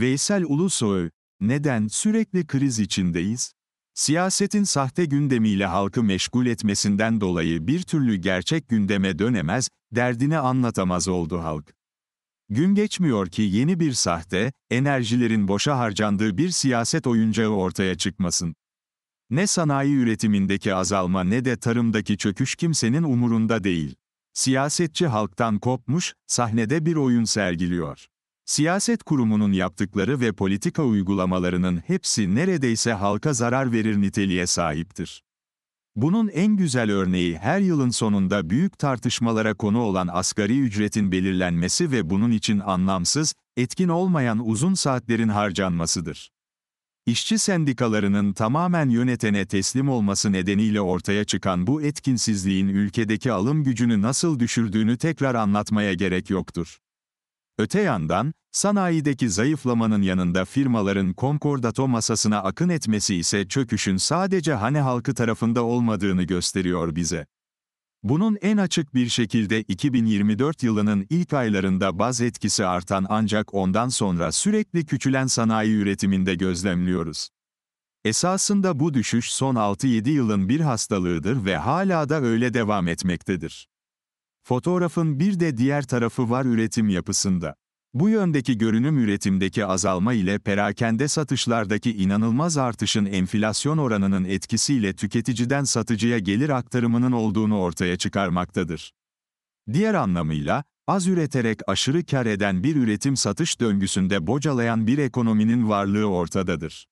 Veysel Ulusoy, neden sürekli kriz içindeyiz? Siyasetin sahte gündemiyle halkı meşgul etmesinden dolayı bir türlü gerçek gündeme dönemez, derdini anlatamaz oldu halk. Gün geçmiyor ki yeni bir sahte, enerjilerin boşa harcandığı bir siyaset oyuncağı ortaya çıkmasın. Ne sanayi üretimindeki azalma ne de tarımdaki çöküş kimsenin umurunda değil. Siyasetçi halktan kopmuş, sahnede bir oyun sergiliyor. Siyaset kurumunun yaptıkları ve politika uygulamalarının hepsi neredeyse halka zarar verir niteliğe sahiptir. Bunun en güzel örneği her yılın sonunda büyük tartışmalara konu olan asgari ücretin belirlenmesi ve bunun için anlamsız, etkin olmayan uzun saatlerin harcanmasıdır. İşçi sendikalarının tamamen yönetene teslim olması nedeniyle ortaya çıkan bu etkinsizliğin ülkedeki alım gücünü nasıl düşürdüğünü tekrar anlatmaya gerek yoktur. Öte yandan, sanayideki zayıflamanın yanında firmaların konkordato masasına akın etmesi ise çöküşün sadece hane halkı tarafında olmadığını gösteriyor bize. Bunun en açık bir şekilde 2024 yılının ilk aylarında baz etkisi artan ancak ondan sonra sürekli küçülen sanayi üretiminde gözlemliyoruz. Esasında bu düşüş son 6-7 yılın bir hastalığıdır ve hala da öyle devam etmektedir. Fotoğrafın bir de diğer tarafı var üretim yapısında. Bu yöndeki görünüm üretimdeki azalma ile perakende satışlardaki inanılmaz artışın enflasyon oranının etkisiyle tüketiciden satıcıya gelir aktarımının olduğunu ortaya çıkarmaktadır. Diğer anlamıyla, az üreterek aşırı kar eden bir üretim satış döngüsünde bocalayan bir ekonominin varlığı ortadadır.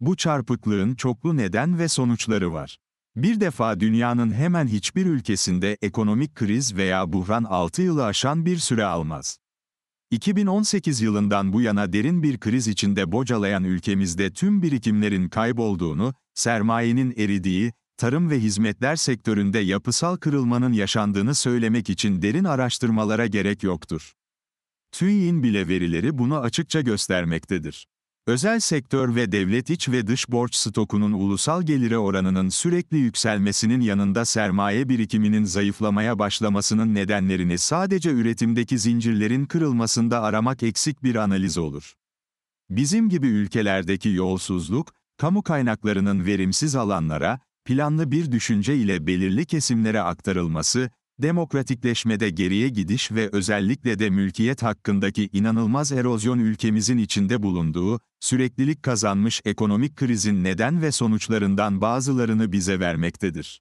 Bu çarpıklığın çoklu neden ve sonuçları var. Bir defa dünyanın hemen hiçbir ülkesinde ekonomik kriz veya buhran 6 yılı aşan bir süre almaz. 2018 yılından bu yana derin bir kriz içinde bocalayan ülkemizde tüm birikimlerin kaybolduğunu, sermayenin eridiği, tarım ve hizmetler sektöründe yapısal kırılmanın yaşandığını söylemek için derin araştırmalara gerek yoktur. TÜİ'nin bile verileri bunu açıkça göstermektedir. Özel sektör ve devlet iç ve dış borç stokunun ulusal gelire oranının sürekli yükselmesinin yanında sermaye birikiminin zayıflamaya başlamasının nedenlerini sadece üretimdeki zincirlerin kırılmasında aramak eksik bir analiz olur. Bizim gibi ülkelerdeki yolsuzluk, kamu kaynaklarının verimsiz alanlara, planlı bir düşünce ile belirli kesimlere aktarılması, Demokratikleşmede geriye gidiş ve özellikle de mülkiyet hakkındaki inanılmaz erozyon ülkemizin içinde bulunduğu, süreklilik kazanmış ekonomik krizin neden ve sonuçlarından bazılarını bize vermektedir.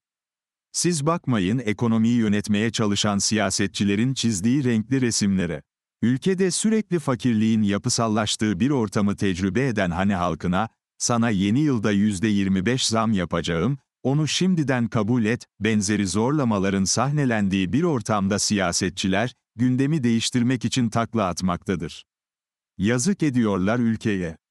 Siz bakmayın ekonomiyi yönetmeye çalışan siyasetçilerin çizdiği renkli resimlere. Ülkede sürekli fakirliğin yapısallaştığı bir ortamı tecrübe eden hani halkına, sana yeni yılda %25 zam yapacağım, onu şimdiden kabul et, benzeri zorlamaların sahnelendiği bir ortamda siyasetçiler, gündemi değiştirmek için takla atmaktadır. Yazık ediyorlar ülkeye.